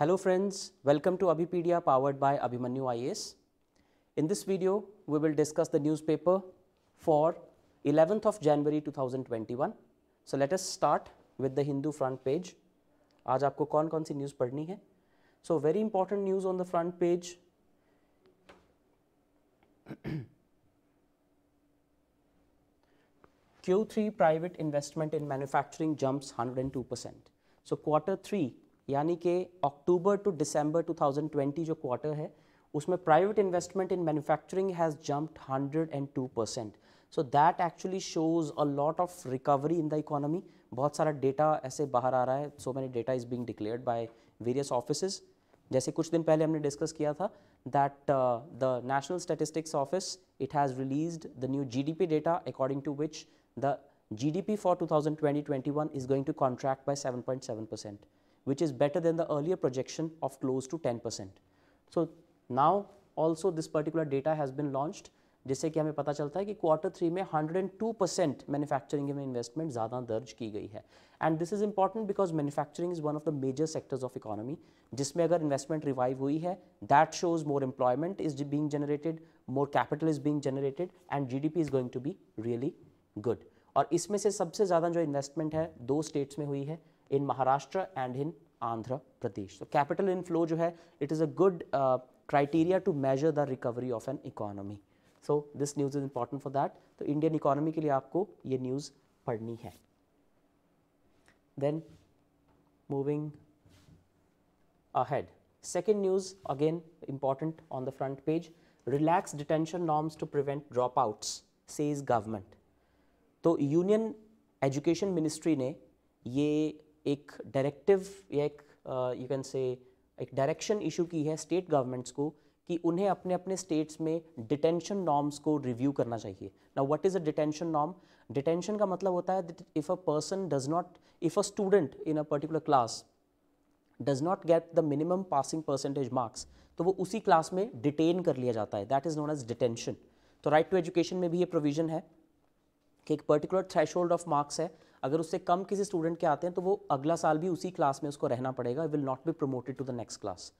Hello friends, welcome to Abhipedia powered by Abhimanyu IAS. In this video, we will discuss the newspaper for 11th of January 2021. So let us start with the Hindu front page. आज आपको कौन कौन सी news पढ़नी है so very important news on the front page Q3 private investment in manufacturing jumps 102%. So quarter 3 यानी कि अक्टूबर to दिसंबर 2020 जो quarter है उसमें private investment in manufacturing has jumped 102 percent so that actually shows a lot of recovery in the economy बहुत सारा data ऐसे बाहर आ रहा है so many data is being declared by various office जैसे कुछ दिन पहले हमने डिस्कस किया था that the national statistics office it has released the new GDP data according to which the GDP for 2020-21 is going to contract by 7.7 percent. which is better than the earlier projection of close to 10%. So now also this particular data has been launched जिससे कि हमें पता चलता है कि quarter three में 102 percent manufacturing में investment ज़्यादा दर्ज की गई है and this is important because manufacturing is one of the major sectors of economy जिसमें अगर इन्वेस्टमेंट रिवाइव हुई है that shows more employment is being generated more capital is being generated and G is going to be really good और इसमें से सबसे ज़्यादा जो इन्वेस्टमेंट है दो स्टेट्स में हुई है in Maharashtra and in Andhra Pradesh. So capital inflow जो है it is a good uh, criteria to measure the recovery of an economy. So this news is important for that. So Indian economy के लिए आपको ये news पढ़नी है. Then moving ahead. Second news again important on the front page. Relax detention norms to prevent dropouts, says government. Union Education Ministry ne, ने ये एक directive या एक यू कैन से एक डायरेक्शन इशू की है स्टेट गवर्नमेंट्स को कि उन्हें अपने अपने स्टेट्स में डिटेंशन नॉर्म्स को रिव्यू करना चाहिए ना what is a detention norm detention का मतलब होता है that if a person does not if a student in a particular class does not get the minimum passing percentage marks तो वो उसी क्लास में डिटेन कर लिया जाता है that is known as detention तो राइट टू एजुकेशन में भी ये प्रोविजन है कि एक पर्टिकुलर थ्रेश ऑफ मार्क्स है अगर उससे कम किसी स्टूडेंट के आते हैं तो वो अगला साल भी उसी क्लास में उसको रहना पड़ेगा will not be promoted to the next class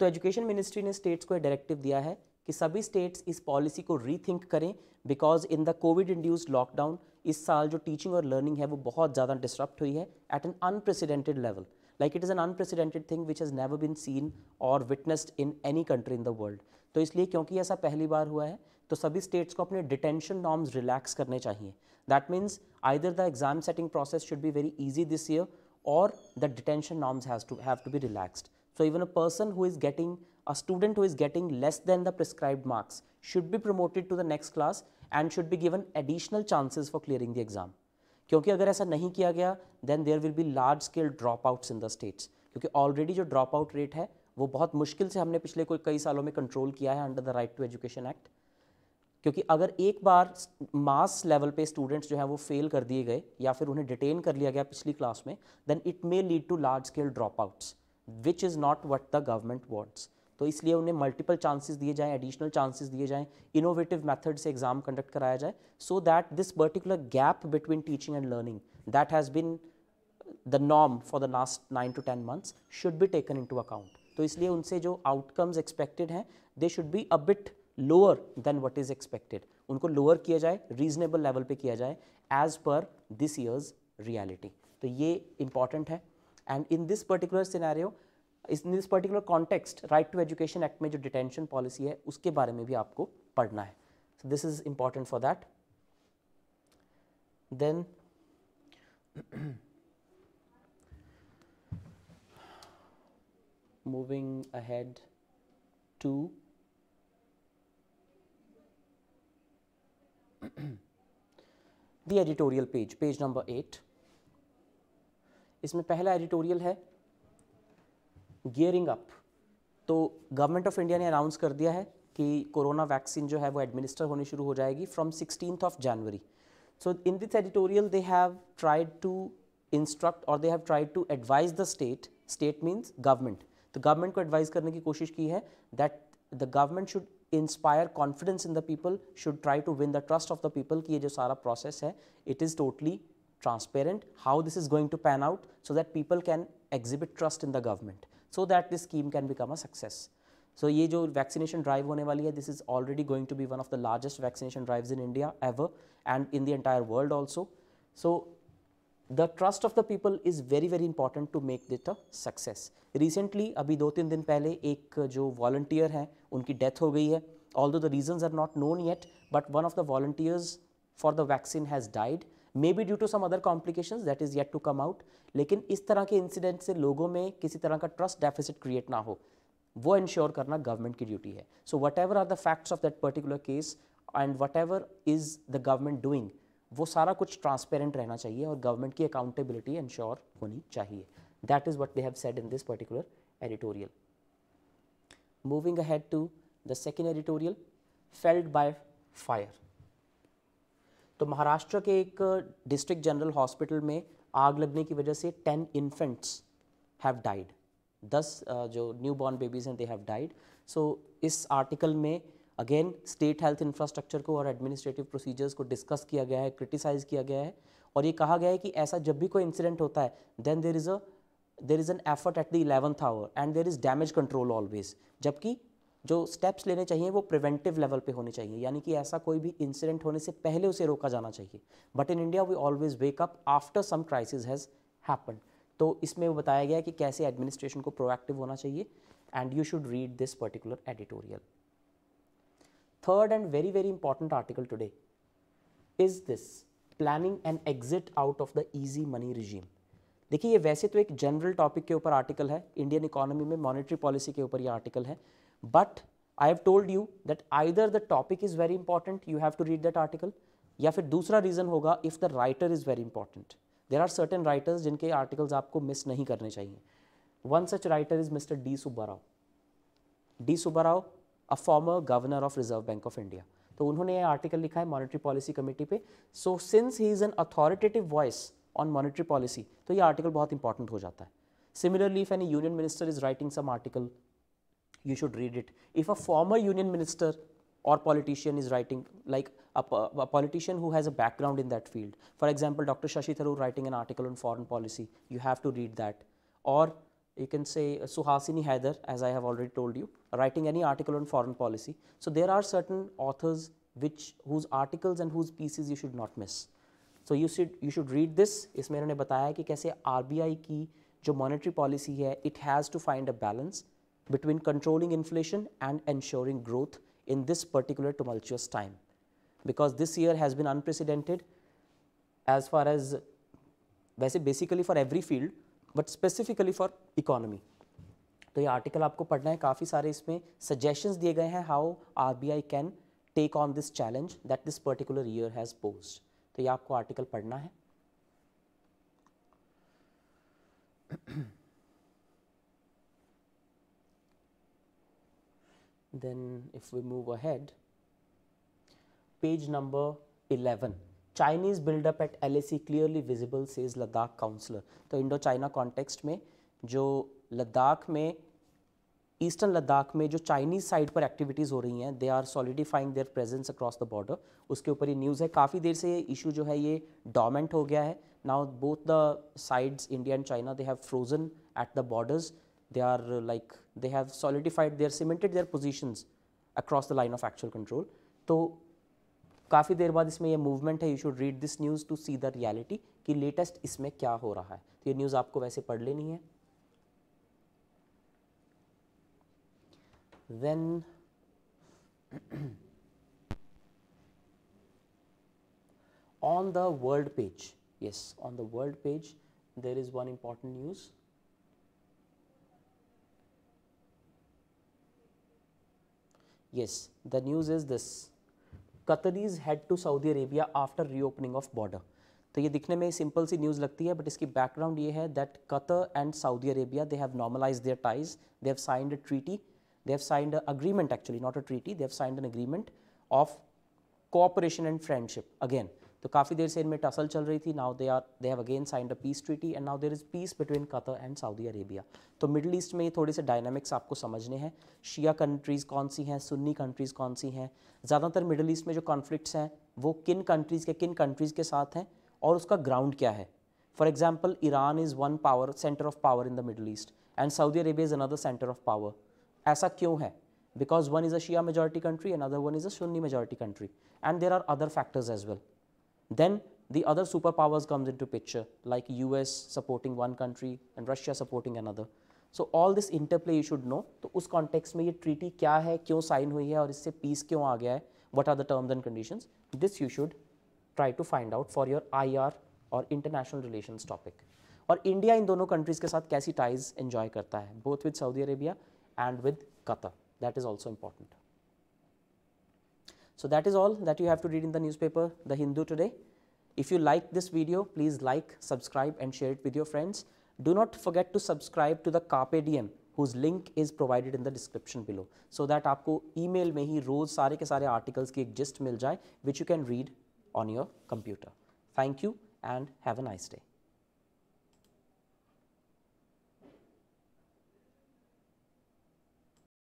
तो एजुकेशन मिनिस्ट्री ने स्टेट्स को डायरेक्टिव दिया है कि सभी स्टेट्स इस पॉलिसी को रीथिंक करें because in the COVID induced lockdown इस साल जो टीचिंग और लर्निंग है वो बहुत ज़्यादा डिस्टर्ब हुई है at an unprecedented level like it is an unprecedented thing which has never been seen और witnessed in any country in the world तो इसलिए क्योंकि ऐसा पहली बार हुआ है तो सभी स्टेट्स को अपने डिटेंशन नॉर्म्स रिलैक्स करने चाहिए that means either the exam setting process should be very easy this year और the detention norms has to have to be relaxed so even a person who is getting a student who is getting less than the prescribe marks should be promoted to the next class and should be given additional chances for clearing the exam क्योंकि अगर ऐसा नहीं किया गया then there will be large scale drop outs in the states क्योंकि already जो drop out rate है वो बहुत मुश्किल से हमने पिछले कोई कई सालों में कंट्रोल किया है under the right to education act क्योंकि अगर एक बार मास लेवल पे स्टूडेंट्स जो है वो फेल कर दिए गए या फिर उन्हें डिटेन कर लिया गया पिछली क्लास में then it may lead to large scale drop outs which is not what the government wants तो इसलिए उन्हें मल्टीपल चांसेस दिए जाएं एडिशनल चांसेस दिए जाएं इनोवेटिव मेथड से एग्जाम कंडक्ट कराया जाए so that this particular gap between teaching and learning that has been the norm for the last nine to ten months should be taken into account तो इसलिए उनसे जो outcomes expected हैं they should be a bit lower than what is expected उनको lower किया जाए reasonable level पे किया जाए as per this years reality तो ये इंपॉर्टेंट है and in this particular scenario in this particular context right to education act में जो डिटेंशन पॉलिसी है उसके बारे में भी आपको पढ़ना है so this is important for that then moving ahead to the editorial page page number eight इसमें पहला एडिटोरियल है गियरिंग अप तो गवर्नमेंट ऑफ इंडिया ने अनाउंस कर दिया है कि कोरोना वैक्सीन जो है वो एडमिनिस्टर होने शुरू हो जाएगी from sixteen of January so in this editorial they have tried to instruct और they have tried to advise the state state means government तो गवर्नमेंट को एडवाइज करने की कोशिश की है that the government should inspire confidence in the people. Should try to win the trust of the people. That this जो process process totally transparent how this is going to pan out so that people can exhibit trust in the government so that this scheme can become a success. So this vaccination drive होने वाली this is already going to be one of the largest vaccination drives in India ever and in the entire world also. So the trust of the people is very very important to make it a success. Recently अभी दो तीन दिन पहले एक जो volunteer है उनकी death हो गई है although the reasons are not known yet but one of the volunteers for the vaccine has died maybe due to some other complications that is yet to come out लेकिन इस तरह के incident से लोगों में किसी तरह का trust deficit create ना हो वो ensure करना government की duty है So whatever are the facts of that particular case and whatever is the government doing. वो सारा कुछ ट्रांसपेरेंट रहना चाहिए और गवर्नमेंट की अकाउंटेबिलिटी इंश्योर होनी चाहिए that is what they have said in this particular editorial moving ahead to the second editorial failed by fire तो महाराष्ट्र के एक डिस्ट्रिक्ट जनरल हॉस्पिटल में आग लगने की वजह से टेन इन्फेंट्स हैव डाइड दस जो न्यू बॉर्न बेबीज़ हैं दे हैव डाइड सो इस आर्टिकल में अगेन स्टेट हेल्थ इंफ्रास्ट्रक्चर को और एडमिनिस्ट्रेटिव प्रोसीजर्स को डिस्कस किया गया है क्रिटिसाइज किया गया है और ये कहा गया है कि ऐसा जब भी कोई इंसिडेंट होता है then there is a there is an effort at the eleventh hour and there is damage control always जबकि जो स्टेप्स लेने चाहिए वो प्रिवेंटिव लेवल पे होने चाहिए यानी कि ऐसा कोई भी इंसिडेंट होने से पहले उसे रोका जाना चाहिए but in India we always wake up after some crisis has happen तो इसमें वो बताया गया कि कैसे एडमिनिस्ट्रेशन को प्रोएक्टिव होना चाहिए and you should read this particular editorial third and very, very important article today is this planning an exit out of the easy money regime. देखिए ये वैसे तो एक जनरल टॉपिक के ऊपर आर्टिकल है इंडियन इकोनॉमी में मॉनेटरी पॉलिसी के ऊपर ये आर्टिकल है but I have told you that either the topic is very important you have to read that article या फिर दूसरा रीज़न होगा if the writer is very important there are certain writers जिनके articles आपको miss नहीं करने चाहिए one such writer is mister D Subba Rao D Subba Rao a former governor of Reserve Bank of India. So, उन्होंने ये आर्टिकल लिखा है मॉनेटरी पॉलिसी कमेटी पे So, since he is an authoritative voice on monetary policy तो ये आर्टिकल बहुत important हो जाता है similarly if an union minister is writing some article you should read it. If a former union minister or politician is writing, like a, a, politician who has a background in that field, for example, Dr. Shashi Tharoor writing an article on foreign policy, you have to read that. Or you can say uh, Suhasini Haider as I have already told you writing any article on foreign policy. So, there are certain authors which whose articles and whose pieces you should not miss. So, you should you should read this इसमें ne बताया ki kaise RBI ki jo monetary policy hai, it has to find a balance between controlling inflation and ensuring growth in this particular tumultuous time because this year has been unprecedented as far as basically for every field but specifically for economy तो ये article आपको पढ़ना है काफ़ी सारे इसमें suggestions दिए गए हैं how RBI can take on this challenge that this particular year has pose तो ये आपको आर्टिकल पढ़ना है then if we move ahead page number Chinese buildup at LAC clearly visible says Ladakh councillor तो इंडो चाइना कॉन्टेक्स्ट में जो लद्दाख में eastern Ladakh में जो चाइनीज़ साइड पर एक्टिविटीज़ हो रही हैं they are solidifying their presence across the border उसके ऊपर ये न्यूज़ है काफ़ी देर से ये इशू जो है ये डोमेंट हो गया है now both the sides India and China they have frozen at the borders they are like they have solidified their cemented their positions across the line of actual control तो काफ़ी देर बाद इसमें यह मूवमेंट है you should read this news to see the reality कि latest इसमें क्या हो रहा है तो ये न्यूज़ आपको वैसे पढ़ लेनी है then on the world page yes on the world page there is one important news yes the news is this Qataris head to Saudi Arabia after reopening of border तो ये दिखने में सिंपल सी news लगती है but इसकी background ये है that Qatar and Saudi Arabia they have normalise their ties they have signed a treaty they have signed agreement actually not a treaty they have signed an agreement of cooperation and friendship again तो काफ़ी देर से इनमें tussle चल रही थी now they are they have again signed a peace treaty and now there is peace between Qatar and Saudi Arabia तो Middle East में ये थोड़े से डायनामिक्स आपको समझने हैं शिया कंट्रीज़ कौन सी हैं सुन्नी कंट्रीज़ कौन सी हैं ज़्यादातर मिडल ईस्ट में जो कॉन्फ्लिक्ट्स हैं वो किन कंट्रीज़ के किन कंट्रीज़ के साथ हैं और उसका ग्राउंड क्या है for example Iran is one power centre of power in the Middle East and Saudi Arabia is another centre of power ऐसा क्यों है because one is a Shia majority country, another one is a Sunni majority country and there are other factors as well. then the other superpowers comes into picture like us supporting one country and russia supporting another so all this interplay you should know to us context mein ye treaty kya hai kyon sign hui hai aur peace kyon what are the terms and conditions this you should try to find out for your ir or international relations topic aur india in dono countries ke sath kaisi ties enjoy karta both with saudi arabia and with qatar that is also important so that is all that you have to read in the newspaper The Hindu today. If you like this video, please like, subscribe and share it with your friends. Do not forget to subscribe to the Carpe Diem whose link is provided in the description below so that आपको email में ही रोज सारे के सारे articles की एक gist मिल जाए which you can read on your computer. Thank you and have a nice day.